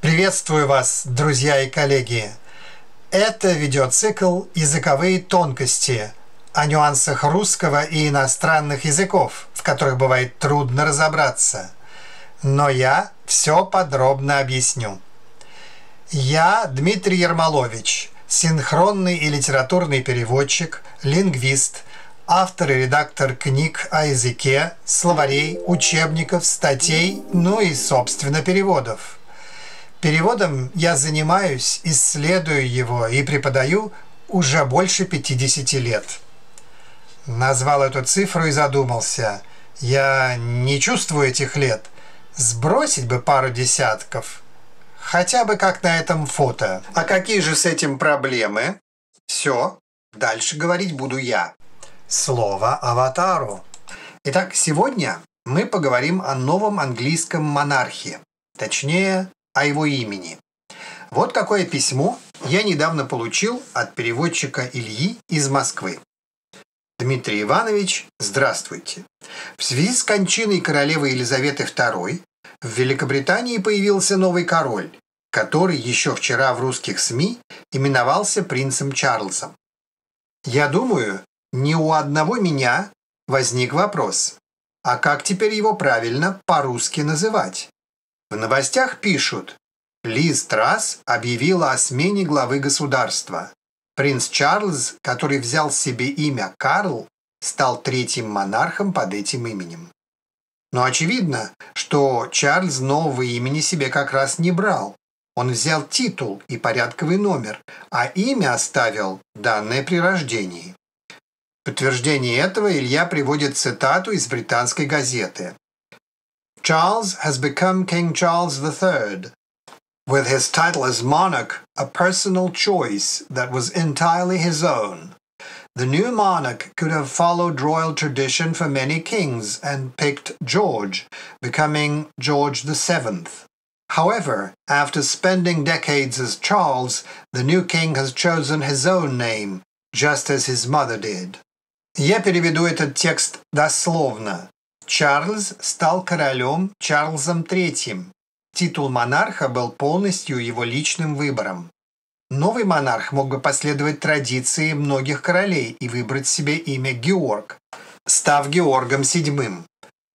Приветствую вас, друзья и коллеги! Это видеоцикл «Языковые тонкости» о нюансах русского и иностранных языков, в которых бывает трудно разобраться. Но я все подробно объясню. Я Дмитрий Ермолович, синхронный и литературный переводчик, лингвист, автор и редактор книг о языке, словарей, учебников, статей, ну и, собственно, переводов. Переводом я занимаюсь, исследую его и преподаю уже больше 50 лет. Назвал эту цифру и задумался. Я не чувствую этих лет. Сбросить бы пару десятков – Хотя бы как на этом фото. А какие же с этим проблемы? Все, дальше говорить буду я. Слово аватару. Итак, сегодня мы поговорим о новом английском монархе. Точнее, о его имени. Вот какое письмо я недавно получил от переводчика Ильи из Москвы. Дмитрий Иванович, здравствуйте. В связи с кончиной королевы Елизаветы II в Великобритании появился новый король, который еще вчера в русских СМИ именовался принцем Чарльзом. Я думаю, ни у одного меня возник вопрос, а как теперь его правильно по-русски называть? В новостях пишут, Лиз Трасс объявила о смене главы государства. Принц Чарльз, который взял себе имя Карл, стал третьим монархом под этим именем. Но очевидно, что Чарльз нового имени себе как раз не брал. Он взял титул и порядковый номер, а имя оставил данное при рождении. В подтверждение этого Илья приводит цитату из британской газеты. Charles has become King Charles III, with his title as monarch a personal choice that was entirely his own. The new monarch could have followed royal tradition for many kings and picked George, becoming George VII. However, after spending decades as Charles, the new king has chosen his own name, just as his mother did. Я переведу этот текст дословно. Чарльз стал королем Чарльзом III. Титул монарха был полностью его личным выбором. Новый монарх мог бы последовать традиции многих королей и выбрать себе имя Георг, став Георгом VII.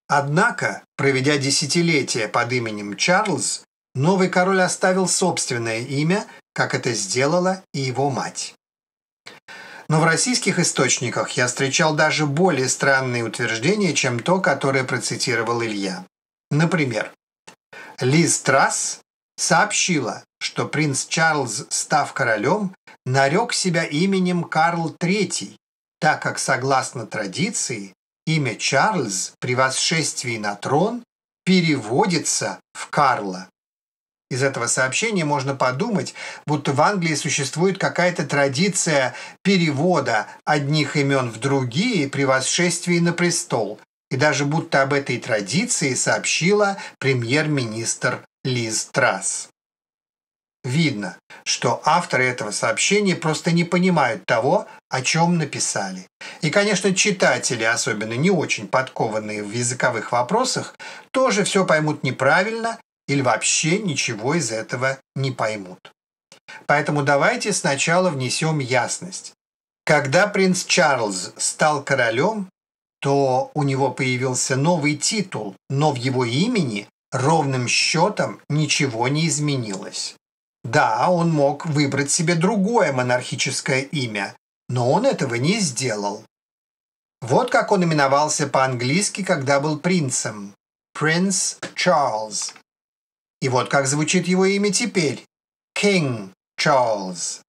Однако, проведя десятилетия под именем Чарльз, Новый король оставил собственное имя, как это сделала и его мать. Но в российских источниках я встречал даже более странные утверждения, чем то, которое процитировал Илья. Например, Лиз Трасс сообщила, что принц Чарльз, став королем, нарек себя именем Карл III, так как, согласно традиции, имя Чарльз при восшествии на трон переводится в Карла. Из этого сообщения можно подумать, будто в Англии существует какая-то традиция перевода одних имен в другие при восшествии на престол, и даже будто об этой традиции сообщила премьер-министр Лиз Трасс. Видно, что авторы этого сообщения просто не понимают того, о чем написали. И, конечно, читатели, особенно не очень подкованные в языковых вопросах, тоже все поймут неправильно или вообще ничего из этого не поймут. Поэтому давайте сначала внесем ясность. Когда принц Чарльз стал королем, то у него появился новый титул, но в его имени ровным счетом ничего не изменилось. Да, он мог выбрать себе другое монархическое имя, но он этого не сделал. Вот как он именовался по-английски, когда был принцем. Принц Чарльз. И вот как звучит его имя теперь. King Charles.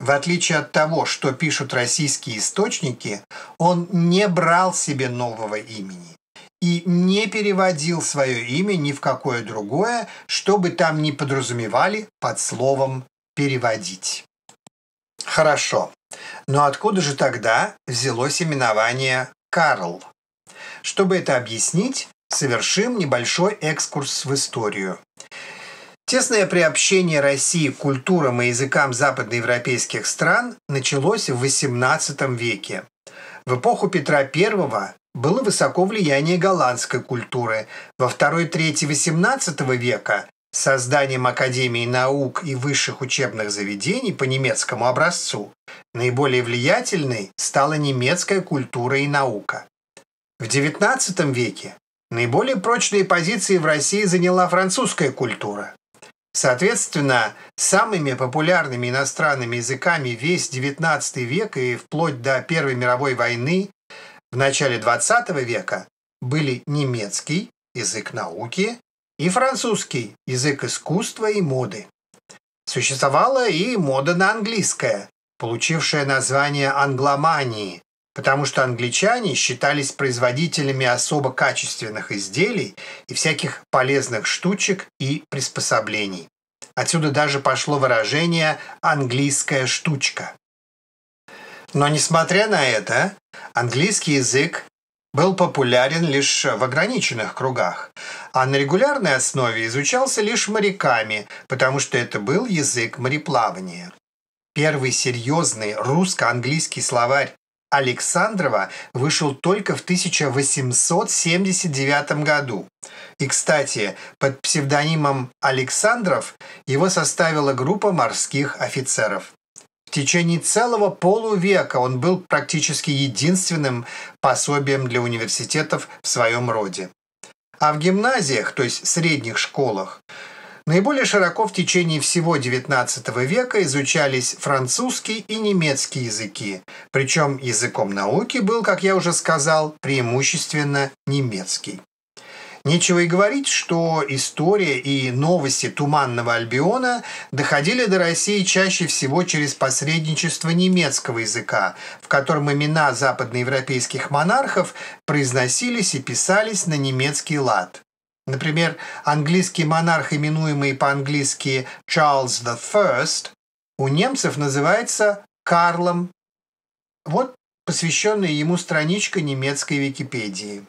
В отличие от того, что пишут российские источники, он не брал себе нового имени и не переводил свое имя ни в какое другое, что бы там ни подразумевали под словом «переводить». Хорошо. Но откуда же тогда взялось именование «Карл»? Чтобы это объяснить, совершим небольшой экскурс в историю. Тесное приобщение России к культурам и языкам западноевропейских стран началось в XVIII веке. В эпоху Петра I было высоко влияние голландской культуры. Во второй трети XVIII века созданием Академии наук и высших учебных заведений по немецкому образцу наиболее влиятельной стала немецкая культура и наука. В XIX веке Наиболее прочные позиции в России заняла французская культура. Соответственно, самыми популярными иностранными языками весь XIX век и вплоть до Первой мировой войны в начале XX века были немецкий, язык науки, и французский, язык искусства и моды. Существовала и мода на английское, получившая название англомании, потому что англичане считались производителями особо качественных изделий и всяких полезных штучек и приспособлений. Отсюда даже пошло выражение «английская штучка». Но несмотря на это, английский язык был популярен лишь в ограниченных кругах, а на регулярной основе изучался лишь моряками, потому что это был язык мореплавания. Первый серьезный русско-английский словарь Александрова вышел только в 1879 году. И, кстати, под псевдонимом Александров его составила группа морских офицеров. В течение целого полувека он был практически единственным пособием для университетов в своем роде. А в гимназиях, то есть средних школах, Наиболее широко в течение всего XIX века изучались французский и немецкий языки, причем языком науки был, как я уже сказал, преимущественно немецкий. Нечего и говорить, что история и новости Туманного Альбиона доходили до России чаще всего через посредничество немецкого языка, в котором имена западноевропейских монархов произносились и писались на немецкий лад. Например, английский монарх, именуемый по-английски Чарльз I, у немцев называется Карлом. Вот посвященная ему страничка немецкой Википедии.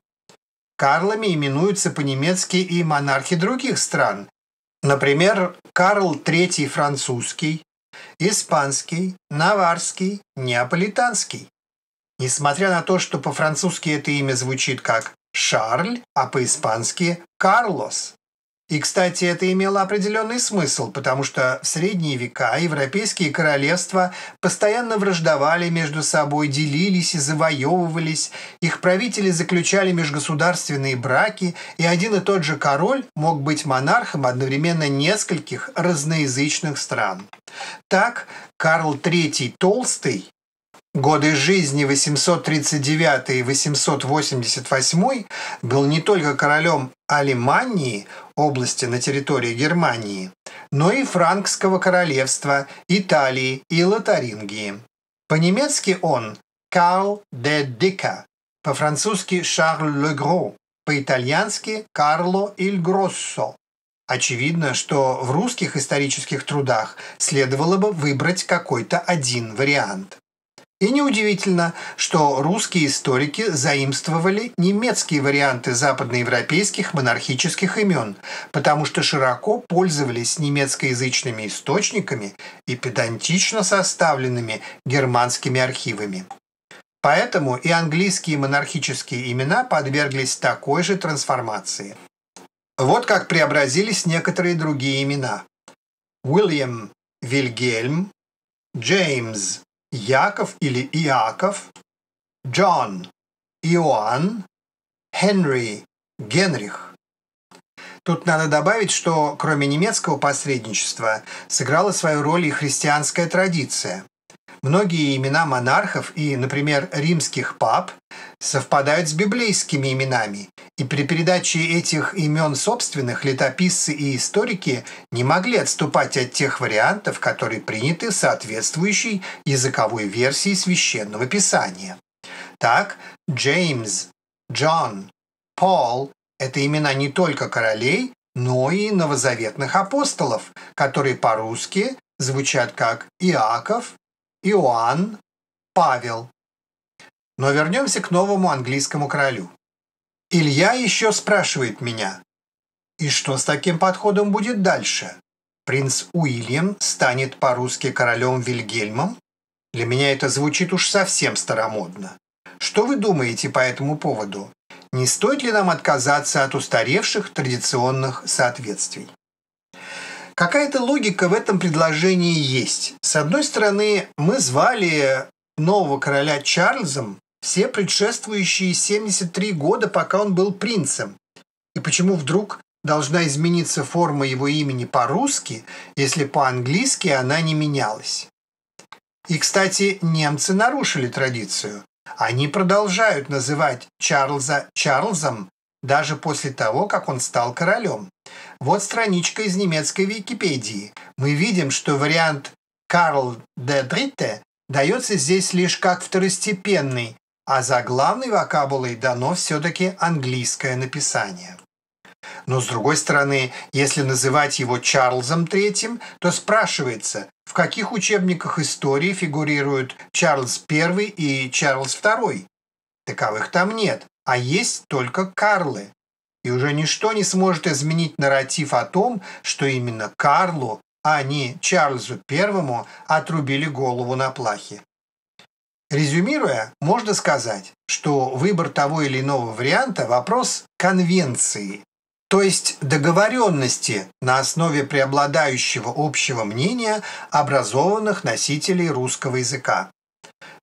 Карлами именуются по-немецки и монархи других стран. Например, Карл III французский, испанский, наварский, неаполитанский. Несмотря на то, что по-французски это имя звучит как Шарль, а по-испански Карлос. И, кстати, это имело определенный смысл, потому что в средние века европейские королевства постоянно враждовали между собой, делились и завоевывались, их правители заключали межгосударственные браки, и один и тот же король мог быть монархом одновременно нескольких разноязычных стран. Так Карл III Толстый Годы жизни 839-888 был не только королем Алимании, области на территории Германии, но и Франкского королевства, Италии и Лотарингии. По-немецки он Карл де Дика, по-французски Шарль Ле Гро, по-итальянски Карло Иль Гроссо. Очевидно, что в русских исторических трудах следовало бы выбрать какой-то один вариант. И неудивительно, что русские историки заимствовали немецкие варианты западноевропейских монархических имен, потому что широко пользовались немецкоязычными источниками и педантично составленными германскими архивами. Поэтому и английские монархические имена подверглись такой же трансформации. Вот как преобразились некоторые другие имена. Уильям Вильгельм, Джеймс Яков или Иаков, Джон, Иоанн, Хенри, Генрих. Тут надо добавить, что кроме немецкого посредничества сыграла свою роль и христианская традиция. Многие имена монархов и, например, римских пап совпадают с библейскими именами, и при передаче этих имен собственных летописцы и историки не могли отступать от тех вариантов, которые приняты соответствующей языковой версии священного писания. Так, Джеймс, Джон, Пол – это имена не только королей, но и новозаветных апостолов, которые по-русски звучат как Иаков, Иоанн, Павел. Но вернемся к новому английскому королю. Илья еще спрашивает меня, и что с таким подходом будет дальше? Принц Уильям станет по-русски королем Вильгельмом? Для меня это звучит уж совсем старомодно. Что вы думаете по этому поводу? Не стоит ли нам отказаться от устаревших традиционных соответствий? Какая-то логика в этом предложении есть. С одной стороны, мы звали нового короля Чарльзом, все предшествующие 73 года, пока он был принцем? И почему вдруг должна измениться форма его имени по-русски, если по-английски она не менялась? И, кстати, немцы нарушили традицию. Они продолжают называть Чарльза Чарльзом даже после того, как он стал королем. Вот страничка из немецкой Википедии. Мы видим, что вариант «Карл де Дритте» дается здесь лишь как второстепенный, а за главной вокабулой дано все-таки английское написание. Но с другой стороны, если называть его Чарльзом третьим, то спрашивается, в каких учебниках истории фигурируют Чарльз первый и Чарльз второй? Таковых там нет, а есть только Карлы. И уже ничто не сможет изменить нарратив о том, что именно Карлу, а не Чарльзу первому, отрубили голову на плахе. Резюмируя, можно сказать, что выбор того или иного варианта – вопрос конвенции, то есть договоренности на основе преобладающего общего мнения образованных носителей русского языка.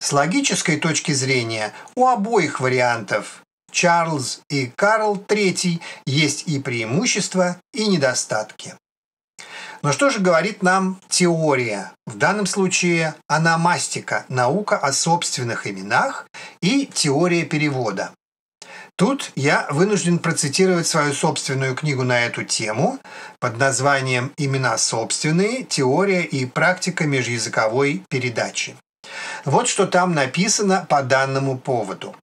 С логической точки зрения у обоих вариантов Чарльз и Карл III есть и преимущества, и недостатки. Но что же говорит нам теория? В данном случае аномастика – наука о собственных именах и теория перевода. Тут я вынужден процитировать свою собственную книгу на эту тему под названием «Имена собственные. Теория и практика межязыковой передачи». Вот что там написано по данному поводу.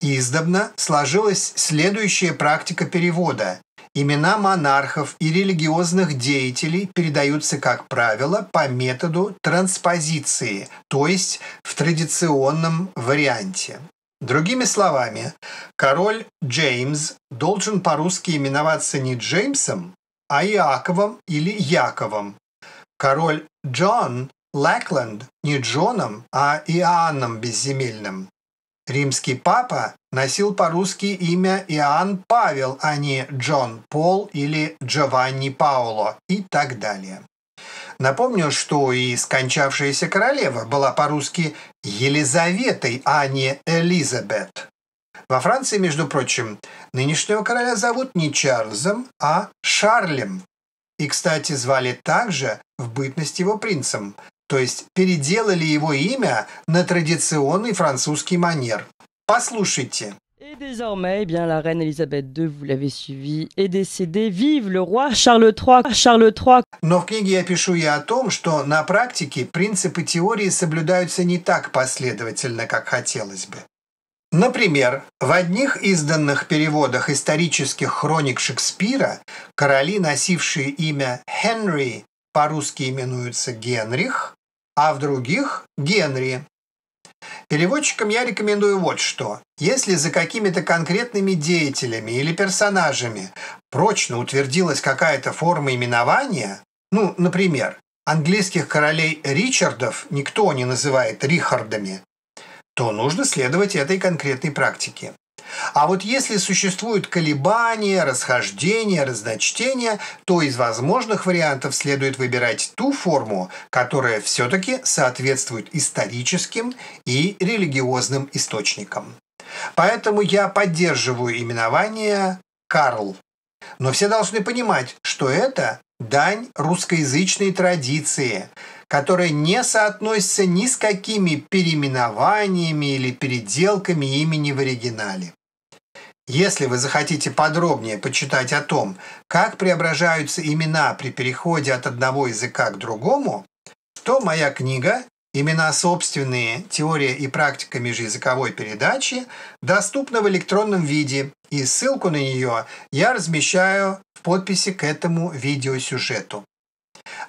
Издавна сложилась следующая практика перевода, Имена монархов и религиозных деятелей передаются, как правило, по методу транспозиции, то есть в традиционном варианте. Другими словами, король Джеймс должен по-русски именоваться не Джеймсом, а Иаковом или Яковом. Король Джон Лэкленд не Джоном, а Иоанном Безземельным. Римский папа носил по-русски имя Иоанн Павел, а не Джон Пол или Джованни Паоло и так далее. Напомню, что и скончавшаяся королева была по-русски Елизаветой, а не Элизабет. Во Франции, между прочим, нынешнего короля зовут не Чарльзом, а Шарлем. И, кстати, звали также в бытность его принцем, то есть переделали его имя на традиционный французский манер Послушайте. Et désormais, eh bien, la reine Elisabeth II, vous l'avez suivie, est décédée. Vive le roi Charles III, Charles III. Но в книге я пишу и о том, что на практике принципы теории соблюдаются не так последовательно, как хотелось бы. Например, в одних изданных переводах исторических хроник Шекспира короли, носившие имя Хенри, по-русски именуются Генрих, а в других – Генри. Переводчикам я рекомендую вот что. Если за какими-то конкретными деятелями или персонажами прочно утвердилась какая-то форма именования, ну, например, английских королей Ричардов никто не называет Рихардами, то нужно следовать этой конкретной практике. А вот если существуют колебания, расхождения, разночтения, то из возможных вариантов следует выбирать ту форму, которая все-таки соответствует историческим и религиозным источникам. Поэтому я поддерживаю именование «Карл». Но все должны понимать, что это дань русскоязычной традиции, которая не соотносится ни с какими переименованиями или переделками имени в оригинале. Если вы захотите подробнее почитать о том, как преображаются имена при переходе от одного языка к другому, то моя книга «Имена собственные. Теория и практика межязыковой передачи» доступна в электронном виде, и ссылку на нее я размещаю в подписи к этому видеосюжету.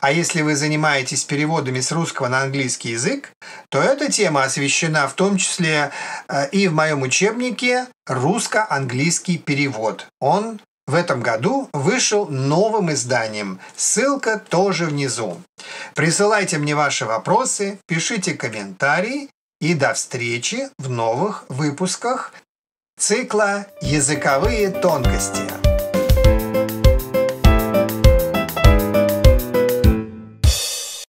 А если вы занимаетесь переводами с русского на английский язык, то эта тема освещена в том числе э, и в моем учебнике «Русско-английский перевод». Он в этом году вышел новым изданием. Ссылка тоже внизу. Присылайте мне ваши вопросы, пишите комментарии и до встречи в новых выпусках цикла «Языковые тонкости».